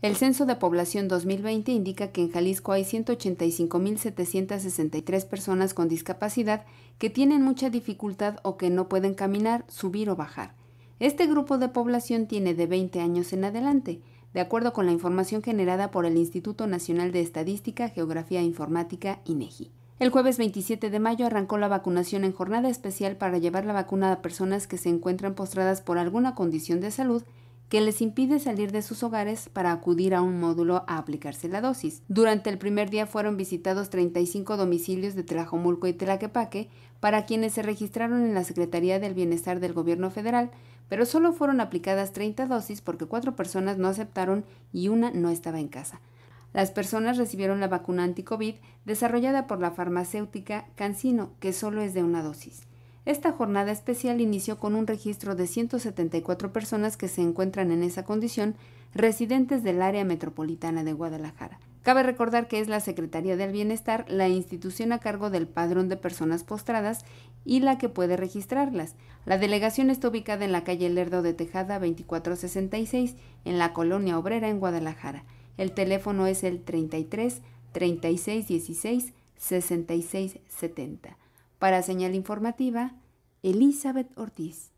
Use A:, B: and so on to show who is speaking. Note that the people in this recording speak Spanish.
A: El Censo de Población 2020 indica que en Jalisco hay 185.763 personas con discapacidad que tienen mucha dificultad o que no pueden caminar, subir o bajar. Este grupo de población tiene de 20 años en adelante, de acuerdo con la información generada por el Instituto Nacional de Estadística, Geografía e Informática, INEGI. El jueves 27 de mayo arrancó la vacunación en jornada especial para llevar la vacuna a personas que se encuentran postradas por alguna condición de salud que les impide salir de sus hogares para acudir a un módulo a aplicarse la dosis. Durante el primer día fueron visitados 35 domicilios de Tlajomulco y Tlaquepaque para quienes se registraron en la Secretaría del Bienestar del Gobierno Federal, pero solo fueron aplicadas 30 dosis porque cuatro personas no aceptaron y una no estaba en casa. Las personas recibieron la vacuna anti-COVID desarrollada por la farmacéutica Cancino, que solo es de una dosis. Esta jornada especial inició con un registro de 174 personas que se encuentran en esa condición, residentes del área metropolitana de Guadalajara. Cabe recordar que es la Secretaría del Bienestar la institución a cargo del padrón de personas postradas y la que puede registrarlas. La delegación está ubicada en la calle Lerdo de Tejada 2466, en la colonia obrera en Guadalajara. El teléfono es el 33 36 16 para señal informativa, Elizabeth Ortiz.